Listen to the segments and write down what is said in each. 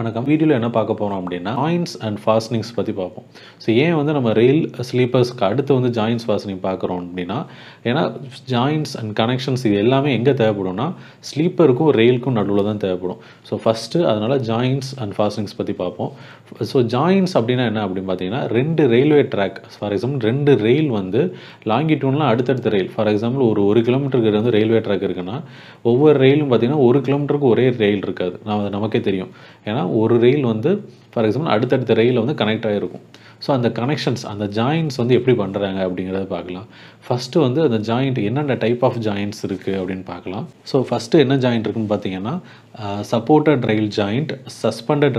வணக்கம் வீடியோவில் என்ன பார்க்க போகிறோம் அப்படின்னா ஜாயின்ஸ் அண்ட் ஃபாஸ்னிங்ஸ் பற்றி பார்ப்போம் ஸோ ஏன் வந்து நம்ம ரெயில் ஸ்லீப்பர்ஸ்க்கு அடுத்து வந்து ஜாயின்ஸ் ஃபாஸ்னிங் பார்க்குறோம் அப்படின்னா ஏன்னா ஜாயின்ஸ் அண்ட் கனெக்ஷன்ஸ் இது எல்லாமே எங்கே தேவைப்படும்னா ஸ்லீப்பருக்கும் ரெயிலுக்கும் நடுவில் தான் தேவைப்படும் ஸோ ஃபஸ்ட்டு அதனால் ஜாயின்ஸ் அண்ட் ஃபாஸ்னிங்ஸ் பற்றி பார்ப்போம் ஸோ ஜாயின்ஸ் அப்படின்னா என்ன அப்படின்னு பார்த்தீங்கன்னா ரெண்டு ரயில்வே ட்ராக் ஃபார் எக்ஸாம்பிள் ரெண்டு ரெயில் வந்து லாங்கிட்யூன்லாம் அடுத்தடுத்த ரயில் ஃபார் எக்ஸாம்பிள் ஒரு ஒரு கிலோமீட்டருக்கு வந்து ரயில்வே ட்ராக் இருக்குன்னா ஒவ்வொரு ரயிலும் பார்த்திங்கன்னா ஒரு கிலோமீட்டருக்கு ஒரே ரயில் இருக்காது நம்ம நமக்கே தெரியும் ஏன்னா ஒரு ரயில் வந்து ஃபார் எக்ஸாம்பிள் அடுத்தடுத்த ரயில் வந்து கனெக்ட் ஆகிருக்கும் ஸோ அந்த கனெக்ஷன்ஸ் அந்த ஜாயின்ஸ் வந்து எப்படி பண்ணுறாங்க அப்படிங்கிறத பார்க்கலாம் ஃபஸ்ட்டு வந்து அந்த ஜாயிண்ட் என்னென்ன டைப் ஆஃப் ஜாயின்ஸ் இருக்குது அப்படின்னு பார்க்கலாம் ஸோ ஃபஸ்ட்டு என்ன ஜாயிண்ட் இருக்குன்னு பார்த்தீங்கன்னா supported rail joint suspended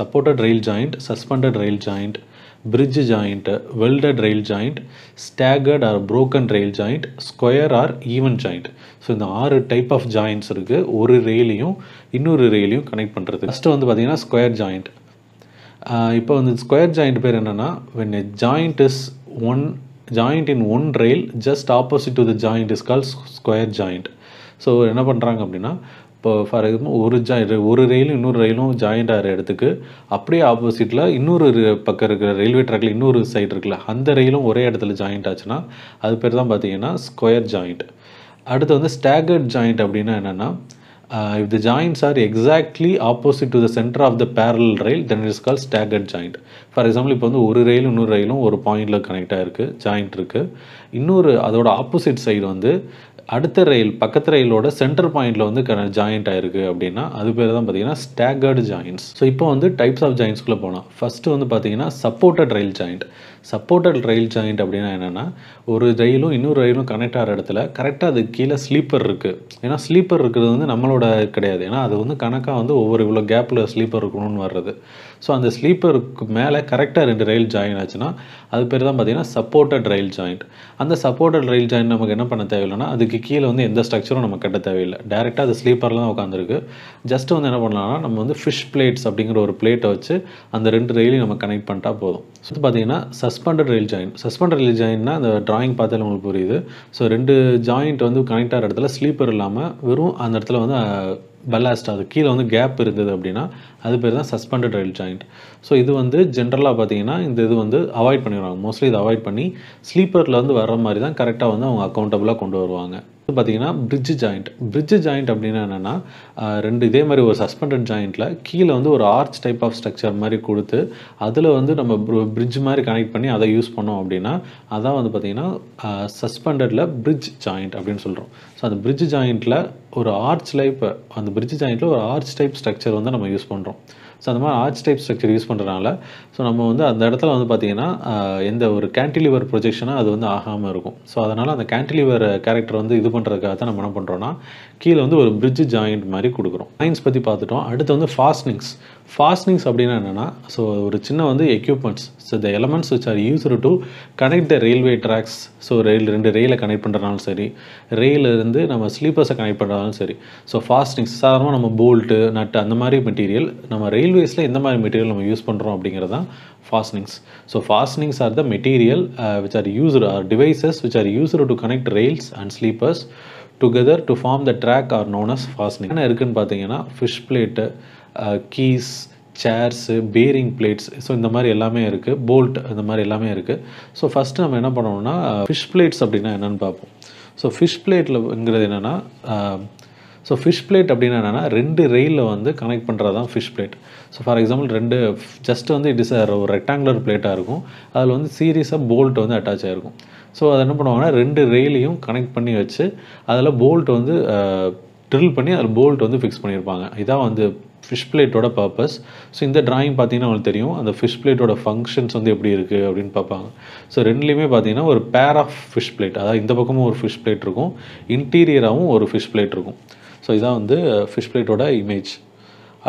supported rail joint suspended rail joint bridge joint welded rail joint staggered or broken rail joint square or even joint so இந்த ஆறு type of joints இருக்குது ஒரு ரயிலையும் இன்னொரு ரயிலையும் connect பண்ணுறது first வந்து பார்த்திங்கன்னா ஸ்கொயர் ஜாயிண்ட் இப்போ வந்து ஸ்கொயர் ஜாயிண்ட் பேர் என்னென்னா when a joint is one joint in one rail just opposite to the joint is call square joint so என்ன பண்ணுறாங்க அப்படின்னா இப்போ ஃபார் எக்ஸாம்பிள் ஒரு ஜா ஒரு ரயிலும் இன்னொரு ரயிலும் ஜாயிண்ட் ஆகிற இடத்துக்கு அப்படியே ஆப்போசிட்டில் இன்னொரு பக்கம் இருக்கிற ரயில்வே ட்ராக்கில் இன்னொரு சைடு இருக்குல்ல அந்த ரயிலும் ஒரே இடத்துல ஜாயிண்ட் ஆச்சுன்னா அது பேர் தான் பார்த்தீங்கன்னா ஸ்கொயர் ஜாயிண்ட் அடுத்து வந்து ஸ்டாகர்ட் ஜாயிண்ட் அப்படின்னா என்னென்னா Uh, if the joints are exactly opposite to the center of the parallel rail then it is called staggered joint for example இப்போ வந்து ஒரு ரயிலும் இன்னொரு ரயிலும் ஒரு பாயிண்டில் கனெக்ட் ஆயிருக்கு ஜாயிண்ட் இருக்குது இன்னொரு அதோட ஆப்போசிட் சைடு வந்து அடுத்த ரயில் பக்கத்து ரயிலோட சென்டர் பாயிண்டில் வந்து ஜாயிண்ட் ஆயிருக்கு அப்படின்னா அது பேர் தான் பார்த்தீங்கன்னா ஸ்டாகர்டு ஜாயின்ஸ் ஸோ இப்போ வந்து டைப்ஸ் ஆஃப் ஜாயின்ஸ்குள்ளே போனால் ஃபஸ்ட்டு வந்து பார்த்தீங்கன்னா supported rail joint supported rail joint அப்படின்னா என்னென்னா ஒரு ரயிலும் இன்னொரு ரயிலும் கனெக்ட் ஆகிற இடத்துல கரெக்டாக அதுக்கு கீழே ஸ்லீப்பர் இருக்குது ஏன்னா ஸ்லீப்பர் இருக்கிறது வந்து நம்மளோட கிடையாது ஏன்னா அது வந்து கணக்காக வந்து ஒவ்வொரு இவ்வளோ கேப்பில் ஸ்லீப்பர் இருக்கணும்னு வர்றது ஸோ அந்த ஸ்லீப்பருக்கு மேலே கரெக்டாக ரெண்டு ரயில் ஜாயின் ஆச்சுன்னா அது பேர் தான் பார்த்திங்கன்னா சப்போர்ட்டட் ரயில் ஜாயிண்ட் அந்த சப்போர்ட்டட் ரயில் ஜாயிண்ட் நமக்கு என்ன பண்ண தேவையில்லைனா அதுக்கு கீழே வந்து எந்த ஸ்ட்ரக்சரும் நம்ம கட்ட தேவையில்லை டேரெக்டாக அது ஸ்லீப்பரில் தான் உட்காந்துருக்கு ஜஸ்ட் வந்து என்ன பண்ணலாம்னா நம்ம வந்து ஃபிஷ் பிளேட்ஸ் அப்படிங்கிற ஒரு பிளேட்டை வச்சு அந்த ரெண்டு ரயிலையும் நம்ம கனெக்ட் பண்ணிட்டா போதும் ஸோ பார்த்தீங்கன்னா பார்த்திங்கன்னா suspended rail join suspend rail ஜாயின்னா அந்த ட்ராயிங் பார்த்தாலும் உங்களுக்கு புரியுது ஸோ ரெண்டு ஜாயிண்ட் வந்து கனெக்ட் ஆகிற இடத்துல ஸ்லீப்பர் இல்லாமல் வெறும் அந்த இடத்துல வந்து பல்லாஸ்ட் அது கீழே வந்து கேப் இருந்தது அப்படின்னா அது பேர் தான் சஸ்பெண்டட் ரயில் ஜாயிண்ட் ஸோ இது வந்து ஜென்ரலாக பார்த்தீங்கன்னா இந்த இது வந்து அவாய்ட் பண்ணிடுவாங்க மோஸ்ட்லி இதை அவாய்ட் பண்ணி ஸ்லீப்பரில் வந்து வர்ற மாதிரி தான் கரெக்டாக வந்து அவங்க அக்கௌண்டபுளாக கொண்டு வருவாங்க பார்த்தீங்கன்னா பிரிட்ஜ் ஜாயிண்ட் பிரிட்ஜு ஜாயிண்ட் அப்படின்னா என்னென்னா ரெண்டு இதே மாதிரி ஒரு சஸ்பெண்டட் ஜாயிண்ட்டில் கீழே வந்து ஒரு ஆர்ச் டைப் ஆஃப் ஸ்ட்ரக்சர் மாதிரி கொடுத்து அதில் வந்து நம்ம பிரிட்ஜ் மாதிரி கனெக்ட் பண்ணி அதை யூஸ் பண்ணோம் அப்படின்னா அதான் வந்து பார்த்திங்கன்னா சஸ்பெண்டடில் பிரிட்ஜ் ஜாயிண்ட் அப்படின்னு சொல்கிறோம் ஸோ அந்த பிரிட்ஜ் ஜாயிண்ட்டில் ஒரு ஆர்ச் லைப் அந்த பிரிட்ஜ் ஜாயிண்ட்டில் ஒரு ஆர்ச் டைப் ஸ்ட்ரக்சர் வந்து நம்ம யூஸ் பண்ணுறோம் ஸோ அந்த மாதிரி ஆர்ச் டைப் ஸ்ட்ரக்சர் யூஸ் பண்ணுறதுனால ஸோ நம்ம வந்து அந்த இடத்துல வந்து பார்த்திங்கன்னா எந்த ஒரு கேன்டிலிவர் ப்ரொஜெக்ஷனாக அது வந்து ஆகாமல் இருக்கும் ஸோ அதனால் அந்த கேன்டிலிவர் கேரக்டர் வந்து இது பண்ணுறதுக்காக தான் நம்ம என்ன பண்ணுறோன்னா கீழே வந்து ஒரு பிரிட்ஜ் ஜாயிண்ட் மாதிரி கொடுக்குறோம் ஜாயின்ஸ் பற்றி பார்த்துட்டோம் அடுத்து வந்து ஃபாஸ்னிங்ஸ் ஃபாஸ்னிங்ஸ் அப்படின்னா என்னென்னா ஸோ ஒரு சின்ன வந்து equipments so the elements which are use to connect the railway tracks so rail ரெண்டு ரயிலை கனெக்ட் பண்ணுறனாலும் சரி ரயிலிருந்து நம்ம ஸ்லீப்பர்ஸை கனெக்ட் பண்ணுறதாலும் சரி ஸோ ஃபாஸ்டிங்ஸ் சாதாரணமாக நம்ம போல்ட்டு நட்டு அந்த மாதிரி மெட்டீரியல் நம்ம ரயில்வேஸில் எந்த மாதிரி மெட்டீரியல் நம்ம யூஸ் பண்ணுறோம் அப்படிங்கிறது தான் fastenings so fastenings are the material which are used are devices which are used to connect rails and sleepers together to form the track are known as fastening என்ன இருக்குதுன்னு பார்த்தீங்கன்னா fish plate keys chairs bearing plates so இந்த மாதிரி எல்லாமே இருக்குது bolt இந்த மாதிரி எல்லாமே இருக்குது ஸோ ஃபஸ்ட்டு நம்ம என்ன பண்ணணும்னா ஃபிஷ் பிளேட்ஸ் அப்படின்னா என்னென்னு பார்ப்போம் ஸோ ஃபிஷ் பிளேட்டில்ங்கிறது என்னென்னா ஸோ ஃபிஷ் பிளேட் அப்படின்னா என்னென்னா ரெண்டு ரெயிலில் வந்து கனெக்ட் பண்ணுறது தான் fish plate so for example ரெண்டு ஜஸ்ட் வந்து இட் இஸ் ஒரு ரெக்டாங்குலர் பிளேட்டாக இருக்கும் அதில் வந்து சீரியஸாக போல்ட் வந்து அட்டாச் ஆகிருக்கும் ஸோ அதை என்ன பண்ணுவாங்கன்னா ரெண்டு ரெயிலையும் கனெக்ட் பண்ணி வச்சு அதில் போல்ட் வந்து ட்ரில் பண்ணி அதில் போல்ட் வந்து ஃபிக்ஸ் பண்ணியிருப்பாங்க இதான் வந்து ஃபிஷ் பிளேட்டோட பர்பஸ் ஸோ இந்த ட்ராயிங் பார்த்தீங்கன்னா அவங்களுக்கு தெரியும் அந்த ஃபிஷ் பிளேட்டோட ஃபங்க்ஷன்ஸ் வந்து எப்படி இருக்குது அப்படின்னு பார்ப்பாங்க ஸோ ரெண்டுலேயுமே பார்த்தீங்கன்னா ஒரு பேர் ஆஃப் ஃபிஷ் பிளேட் அதாவது இந்த பக்கமும் ஒரு ஃபிஷ் பிளேட் இருக்கும் இன்டீரியராகவும் ஒரு ஃபிஷ் பிளேட் இருக்கும் ஸோ இதான் வந்து ஃபிஷ் பிளேட்டோட இமேஜ்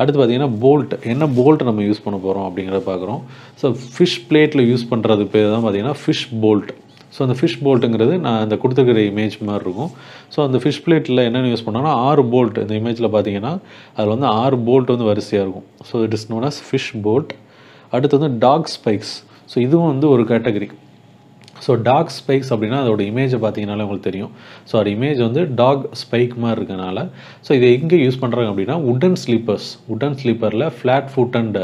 அடுத்து பார்த்தீங்கன்னா போல்ட் என்ன போல்ட் நம்ம யூஸ் பண்ண போகிறோம் அப்படிங்கிறத பார்க்குறோம் ஸோ ஃபிஷ் பிளேட்டில் யூஸ் பண்ணுறது பேர் தான் பார்த்தீங்கன்னா ஃபிஷ் போல்ட் ஸோ அந்த ஃபிஷ் போல்ட்டுங்கிறது நான் அந்த கொடுத்துருக்கிற இமேஜ் மாதிரி இருக்கும் ஸோ அந்த ஃபிஷ் பிளேட்டில் என்னென்ன யூஸ் பண்ணோன்னா ஆறு போல்ட் இந்த இமேஜில் பார்த்தீங்கன்னா அதில் வந்து ஆறு போல்ட் வந்து வரிசையாக இருக்கும் so it is known as fish bolt அடுத்து வந்து டாக் ஸ்பைக்ஸ் ஸோ இதுவும் வந்து ஒரு கேட்டகரி ஸோ டாக் ஸ்பைக்ஸ் அப்படின்னா அதோட இமேஜை பார்த்தீங்கனாலே உங்களுக்கு தெரியும் ஸோ அது இமேஜ் வந்து டாக் ஸ்பைக் மாதிரி இருக்கனால ஸோ இதை எங்கே யூஸ் பண்ணுறாங்க அப்படின்னா உடன் ஸ்லீப்பர்ஸ் உடன் ஸ்லீப்பரில் flat foot and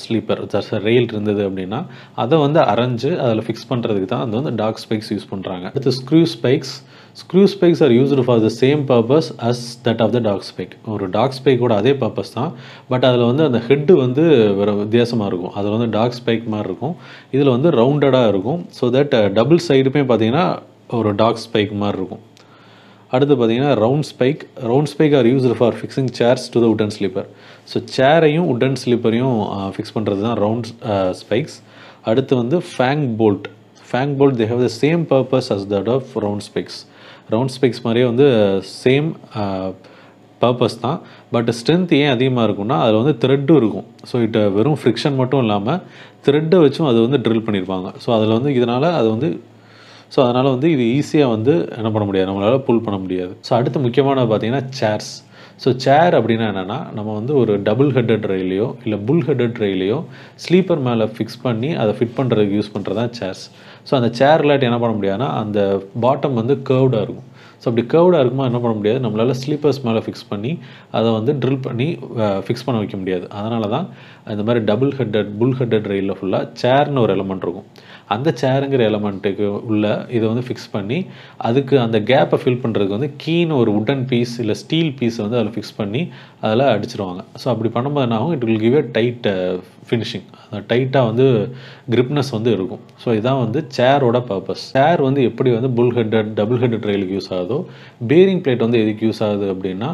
sleeper rail இருந்தது அப்படின்னா அதை வந்து அரைஞ்சு அதில் ஃபிக்ஸ் பண்ணுறதுக்கு தான் அது வந்து டாக் ஸ்பைக்ஸ் யூஸ் பண்ணுறாங்க அடுத்து screw spikes screw spikes are used for the same purpose as that of the dog spike ஒரு டாக் ஸ்பைக்கோட அதே பர்பஸ் தான் பட் அதில் வந்து அந்த ஹெட்டு வந்து வேறு வித்தியாசமாக இருக்கும் அதில் வந்து டாக் ஸ்பைக் மாதிரி இருக்கும் இதில் வந்து ரவுண்டடாக இருக்கும் ஸோ தட் டபுள் சைடுமே பார்த்தீங்கன்னா ஒரு டாக் ஸ்பைக் மாதிரி இருக்கும் அடுத்து பார்த்தீங்கன்னா round spike round spike are used for fixing chairs to the wooden sleeper so சேரையும் உட்டன் ஸ்லீப்பரையும் ஃபிக்ஸ் பண்ணுறது தான் ரவுண்ட் ஸ்பைக்ஸ் uh, அடுத்து வந்து fang bolt fang bolt they have the same purpose as that of round spikes round spikes மாதிரியே வந்து same purpose uh, தான் but strength ஏன் அதிகமாக இருக்கும்னா அதில் வந்து த்ரெட்டும் இருக்கும் ஸோ இட்ட uh, வெறும் ஃப்ரிக்ஷன் மட்டும் இல்லாமல் த்ரெட்டை வச்சும் அது வந்து ட்ரில் பண்ணியிருப்பாங்க ஸோ அதில் வந்து இதனால் அது வந்து ஸோ அதனால் வந்து இது ஈஸியாக வந்து என்ன பண்ண முடியாது நம்மளால் புல் பண்ண முடியாது ஸோ அடுத்து முக்கியமானது பார்த்தீங்கன்னா சேர்ஸ் ஸோ சேர் அப்படின்னா என்னென்னா நம்ம வந்து ஒரு டபுள் ஹெட்டட் ரயிலையோ இல்லை புல் ஹெட்டட் ரயிலையோ ஸ்லீப்பர் மேலே ஃபிக்ஸ் பண்ணி அதை ஃபிட் பண்ணுறதுக்கு யூஸ் பண்ணுறது தான் சேர்ஸ் ஸோ அந்த சேர் இல்லாட்டி என்ன பண்ண முடியாதுன்னா அந்த பாட்டம் வந்து கேர்வ்டாக இருக்கும் ஸோ அப்படி கேர்வ்டாக இருக்குமா என்ன பண்ண முடியாது நம்மளால் ஸ்லீப்பர்ஸ் மேலே ஃபிக்ஸ் பண்ணி அதை வந்து ட்ரில் பண்ணி ஃபிக்ஸ் பண்ண வைக்க முடியாது அதனால தான் இந்த மாதிரி டபுள் ஹெட்டட் புல் ஹெட்டட் ரயிலில் ஃபுல்லாக சேர்னு ஒரு எலமெண்ட் இருக்கும் அந்த சேருங்கிற எலமெண்ட்டுக்கு உள்ள இதை வந்து ஃபிக்ஸ் பண்ணி அதுக்கு அந்த கேப்பை ஃபில் பண்ணுறதுக்கு வந்து கீனு ஒரு உடன் பீஸ் இல்லை ஸ்டீல் பீஸை வந்து அதில் ஃபிக்ஸ் பண்ணி அதில் அடிச்சிருவாங்க ஸோ அப்படி பண்ணும்போது என்ன ஆகும் it will give a tight finishing அந்த டைட்டாக வந்து கிரிப்னஸ் வந்து இருக்கும் ஸோ இதான் வந்து சேரோட பர்பஸ் சேர் வந்து எப்படி வந்து புல் ஹெட்டட் டபுள் ஹெட்டட் ரயிலுக்கு யூஸ் ஆகுது ஆகுதோ பேரிங் பிளேட் வந்து எதுக்கு யூஸ் ஆகுது அப்படின்னா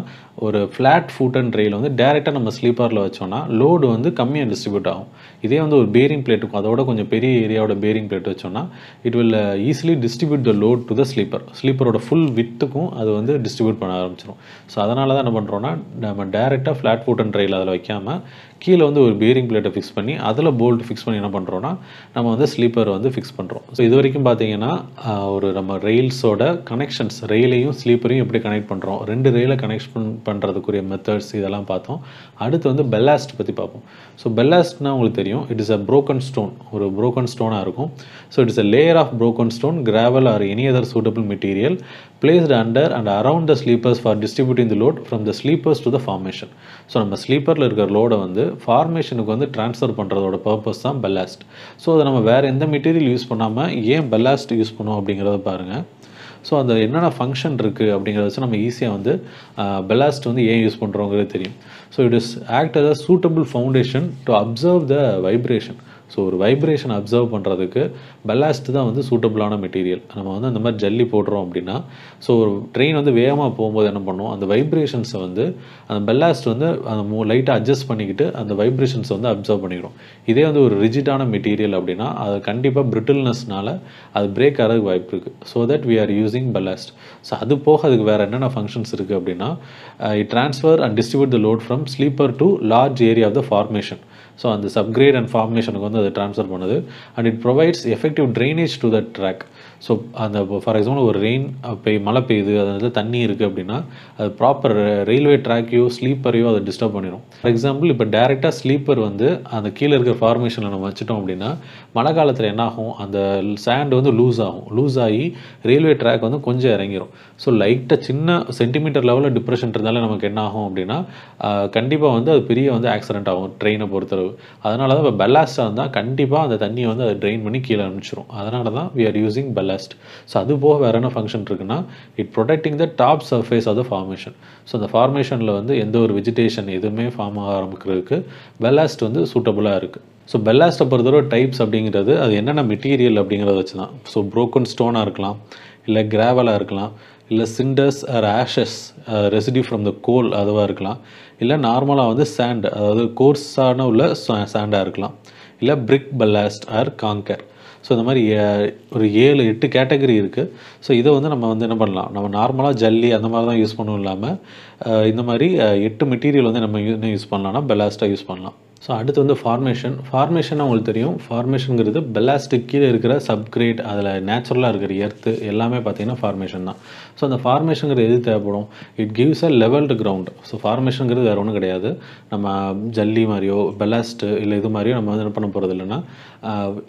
ஒரு ஃப்ளாட் ஃபுட் அண்ட் ட்ரெயில் வந்து டேரெக்டாக நம்ம ஸ்லீப்பரில் வச்சோன்னா லோடு வந்து கம்மியாக டிஸ்ட்ரிபியூட் ஆகும் இதே வந்து ஒரு பேரிங் பிளேட் அதோட கொஞ்சம் பெரிய ஏரியாவோட பேரிங் பிளேட் வச்சோன்னா it will easily distribute the load to the sleeper ஸ்லீப்பரோட ஃபுல் வித்துக்கும் அது வந்து டிஸ்ட்ரிபியூட் பண்ண ஆரம்பிச்சிடும் ஸோ அதனால தான் என்ன பண்ணுறோன்னா நம்ம டேரெக்டாக ஃப்ளாட் ஃபுட் அண்ட் ட்ரெயில் அதில் வைக்காமல் கீழே வந்து ஒரு பேரிங் பிளேட்டை ஃபிக்ஸ் பண்ணி அதில் போல்ட் ஃபிக்ஸ் பண்ணி என்ன பண்ணுறோன்னா நம்ம வந்து ஸ்லீப்பர் வந்து ஃபிக்ஸ் பண்ணுறோம் ஸோ இது வரைக்கும் பார்த்தீங்கன்னா ஒரு நம்ம ரெயில்ஸோட கனெக்ஷன்ஸ் ரெயிலையும் ஸ்லீப்பரையும் எப்படி கனெக்ட் பண்ணுறோம் ரெண்டு ரெயிலை கனெக்ஷன் பண்ணுறதுக்குரிய மெத்தட்ஸ் இதெல்லாம் பார்த்தோம் அடுத்து வந்து பெல்லாஸ்ட் பற்றி பார்ப்போம் ஸோ பெல்லாஸ்ட்னா உங்களுக்கு தெரியும் it is a broken stone ஒரு ப்ரோக்கன் ஸ்டோனாக இருக்கும் so it's a layer of broken stone gravel or any other suitable material placed under and around the sleepers for distributing the load from the sleepers to the formation so நம்ம ஸ்லீப்பரில் இருக்கிற லோடை வந்து ஃபார்மேஷனுக்கு வந்து transfer பண்ணுறதோட purpose தான் பெல்லாஸ்ட் so அதை நம்ம வேறு எந்த மெட்டீரியல் யூஸ் பண்ணாமல் ஏன் பெல்லாஸ்ட் யூஸ் பண்ணோம் அப்படிங்கிறத பாருங்கள் ஸோ அந்த என்னென்ன ஃபங்க்ஷன் இருக்குது அப்படிங்கிறத வச்சு நம்ம ஈஸியாக வந்து பெல்லாஸ்ட் வந்து ஏன் யூஸ் பண்ணுறோங்கிறது தெரியும் so it is act as a suitable foundation to observe the vibration so ஒரு வைப்ரேஷன் அப்சர்வ் பண்ணுறதுக்கு பெல்லாஸ்ட் தான் வந்து சூட்டபுளான மெட்டீரியல் நம்ம வந்து அந்த மாதிரி ஜல்லி போடுறோம் அப்படின்னா ஸோ ஒரு ட்ரெயின் வந்து வேகமாக போகும்போது என்ன பண்ணுவோம் அந்த வைப்ரேஷன்ஸை வந்து அந்த பெல்லாஸ்ட் வந்து அந்த மூ லைட்டாக அட்ஜஸ்ட் பண்ணிக்கிட்டு அந்த வைப்ரேஷன்ஸை வந்து அப்சர்வ் பண்ணிக்கிறோம் இதே வந்து ஒரு ரிஜிட்டான மெட்டீரியல் அப்படின்னா அது கண்டிப்பாக பிரிட்டில்னஸ்னால அது பிரேக் ஆகிறதுக்கு வாய்ப்பு இருக்குது so that we are using ballast so அது போக அதுக்கு வேறு என்னென்ன ஃபங்க்ஷன்ஸ் இருக்குது அப்படின்னா it transfer and distribute the load from sleeper to large area of the formation so அந்த சப்கிரேட் அண்ட் ஃபார்மேஷனுக்கு வந்து அதை ட்ரான்ஸ்ஃபர் பண்ணுது and it provides effective drainage to the track so அந்த ஃபார் எக்ஸாம்பிள் ஒரு ரெயின் பெய் மழை பெய்யுது அதில் தண்ணி இருக்குது அப்படின்னா அது ப்ராப்பர் ரயில்வே ட்ராக்கையோ ஸ்லீப்பரையோ அதை டிஸ்டர்ப் பண்ணிடும் ஃபார் எக்ஸாம்பிள் இப்போ டேரெக்டாக ஸ்லீப்பர் வந்து அந்த கீழே இருக்கிற ஃபார்மேஷனில் நம்ம வச்சுட்டோம் அப்படின்னா மழை காலத்தில் என்னாகும் அந்த சேண்ட் வந்து லூஸ் ஆகும் லூஸ் ஆகி ரயில்வே ட்ராக் வந்து கொஞ்சம் இறங்கிடும் ஸோ லைட்டாக சின்ன சென்டிமீட்டர் லெவலில் டிப்ரெஷன் இருந்தாலும் நமக்கு என்ன ஆகும் அப்படின்னா கண்டிப்பாக வந்து அது பெரிய வந்து ஆக்சிடென்ட் ஆகும் ட்ரெயினை பொறுத்தளவு அதனால தான் இப்போ பெல்லாஸ்டாக இருந்தால் கண்டிப்பாக அந்த தண்ணியை வந்து அதை ட்ரெயின் பண்ணி கீழே அனுப்பிச்சிடும் அதனால தான் வி ஆர் யூஸிங் பெல் ballast. ஸோ அது போக வேறு என்ன ஃபங்க்ஷன் இருக்குன்னா it protecting the top surface of the formation so அந்த ஃபார்மேஷனில் வந்து எந்த ஒரு வெஜிடேஷன் எதுவுமே ஃபார்ம் ஆக ஆரம்பிக்கிறதுக்கு பெல்லாஸ்ட் வந்து சூட்டபுளாக இருக்குது ஸோ பெல்லாஸ்ட்டை பொறுத்தவரை டைப்ஸ் அப்படிங்கிறது அது என்னென்ன மெட்டீரியல் அப்படிங்கிறத வச்சு தான் ஸோ ப்ரோக்கன் ஸ்டோனாக இருக்கலாம் இல்லை கிராவலாக இருக்கலாம் இல்லை cinders or ashes residue from the coal அதுவாக இருக்கலாம் இல்லை நார்மலாக வந்து சேண்ட் அதாவது கோர்ஸான உள்ள சாண்டாக இருக்கலாம் இல்லை brick ballast or kankar so இந்த மாதிரி ஒரு ஏழு எட்டு கேட்டகரி இருக்குது ஸோ இதை வந்து நம்ம வந்து என்ன பண்ணலாம் நம்ம நார்மலாக ஜல்லி அந்த மாதிரி தான் யூஸ் பண்ணவும் இல்லாமல் இந்த மாதிரி எட்டு மெட்டீரியல் வந்து நம்ம யூஸ் பண்ணலாம்னா பெலாஸ்ட்டாக யூஸ் பண்ணலாம் ஸோ அடுத்து வந்து ஃபார்மேஷன் ஃபார்மேஷன் அவங்களுக்கு தெரியும் ஃபார்மேஷனுங்கிறது பெல்லாஸ்டிக் கீழே இருக்கிற சப்கிரேட் அதில் நேச்சுரலாக இருக்கிற எர்த்து எல்லாமே பார்த்தீங்கன்னா ஃபார்மேஷன் தான் ஸோ அந்த ஃபார்மேஷனுங்கிறது எது தேவைப்படும் it gives a levelled ground so ஃபார்மேஷனுங்கிறது வேறு ஒன்றும் கிடையாது நம்ம ஜல்லி மாதிரியோ பெலாஸ்ட்டு இல்லை இது மாதிரியோ நம்ம வந்து என்ன பண்ண போகிறது இல்லைன்னா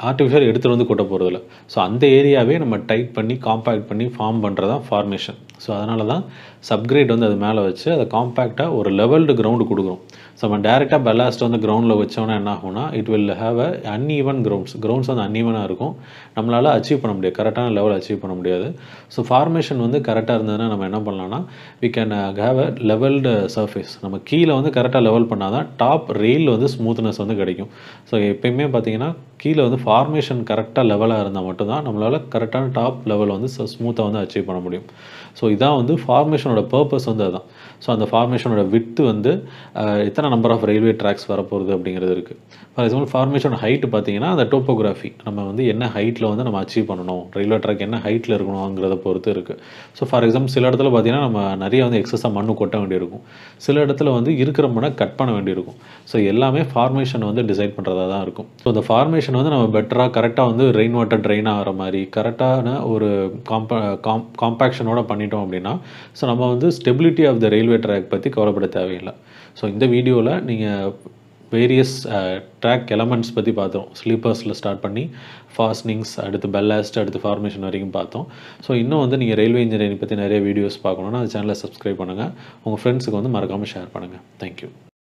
ஆர்டிஃபிஷியல் எடுத்துகிட்டு வந்து போகிறது போகிறதில்ல ஸோ அந்த ஏரியாவே நம்ம டைட் பண்ணி காம்பேக்ட் பண்ணி ஃபார்ம் பண்ணுறது தான் ஃபார்மேஷன் ஸோ அதனால தான் சப்கிரேட் வந்து அது மேலே வச்சு அதை காம்பேக்டாக ஒரு லெவல்டு கிரவுண்டு கொடுக்குறோம் ஸோ நம்ம டேரெக்டாக பெல்லாஸ்ட் வந்து கிரவுண்டில் வச்சோன்னா என்ன ஆகும்னா it will have a even grounds grounds வந்து அன்ஈவனாக இருக்கும் நம்மளால் அச்சீவ் பண்ண முடியாது கரெக்டான லெவல் அச்சீவ் பண்ண முடியாது ஸோ ஃபார்மேஷன் வந்து கரெக்டாக இருந்ததுன்னா நம்ம என்ன பண்ணலாம்னா we can have a levelled surface நம்ம கீழே வந்து கரெக்டாக லெவல் பண்ணால் தான் டாப் ரெயில் வந்து ஸ்மூத்னஸ் வந்து கிடைக்கும் ஸோ எப்பயுமே பார்த்தீங்கன்னா கீழே வந்து ஃபார்மேஷன் கரெக்டாக லெவலாக இருந்தால் மட்டும்தான் நம்மளால் கரெக்டான டாப் லெவல் வந்து ஸ்மூத்தாக வந்து அச்சீவ் பண்ண முடியும் ஸோ இதான் வந்து ஃபார்மேஷனோட பர்பஸ் வந்து அதுதான் ஸோ அந்த ஃபார்மேஷனோட வித்து வந்து எத்தனை நம்பர் ஆஃப் ரயில்வே ட்ராக்ஸ் வரப்போகுது அப்படிங்கிறது இருக்குது ஃபார் எக்ஸாம்பிள் ஃபார்மேஷன் ஹைட் பார்த்தீங்கன்னா அந்த டோப்போகிராஃபி நம்ம வந்து என்ன ஹைட்டில் வந்து நம்ம அச்சீவ் பண்ணணும் ரயில்வே ட்ராக் என்ன ஹைட்டில் இருக்கணுங்கிறத பொறுத்து இருக்குது ஸோ ஃபார் எக்ஸாம்பிள் சில இடத்துல பார்த்தீங்கன்னா நம்ம நிறைய வந்து எக்ஸஸாக மண்ணு கொட்ட வேண்டியிருக்கும் சில இடத்துல வந்து இருக்கிற மண்ணை கட் பண்ண வேண்டியிருக்கும் ஸோ எல்லாமே ஃபார்மேஷன் வந்து டிசைட் பண்ணுறதா தான் இருக்கும் ஸோ அந்த ஃபார்மேஷன் வந்து நம்ம பெட்டராக கரெக்டாக வந்து ரெயின் வாட்டர் ட்ரெயின் ஆகிற மாதிரி கரெக்டான ஒரு காம்ப காம் காம்பேக்ஷனோட பண்ணிட்டோம் அப்படின்னா ஸோ நம்ம வந்து stability of the rail railway track பற்றி கவலைப்பட தேவையில்லை ஸோ இந்த வீடியோவில் நீங்கள் வேரியஸ் ட்ராக் எலமெண்ட்ஸ் பற்றி பார்த்தோம் ஸ்லீப்பர்ஸில் ஸ்டார்ட் பண்ணி ஃபாஸ்னிங்ஸ் அடுத்து பெல்லாஸ்ட் அடுத்து ஃபார்மேஷன் வரைக்கும் பார்த்தோம் ஸோ இன்னும் வந்து நீங்கள் ரயில்வே இன்ஜினியரிங் பற்றி நிறைய வீடியோஸ் பார்க்கணுன்னா அந்த சேனலை சப்ஸ்கிரைப் பண்ணுங்கள் உங்கள் ஃப்ரெண்ட்ஸுக்கு வந்து மறக்காமல் ஷேர் பண்ணுங்கள் தேங்க்யூ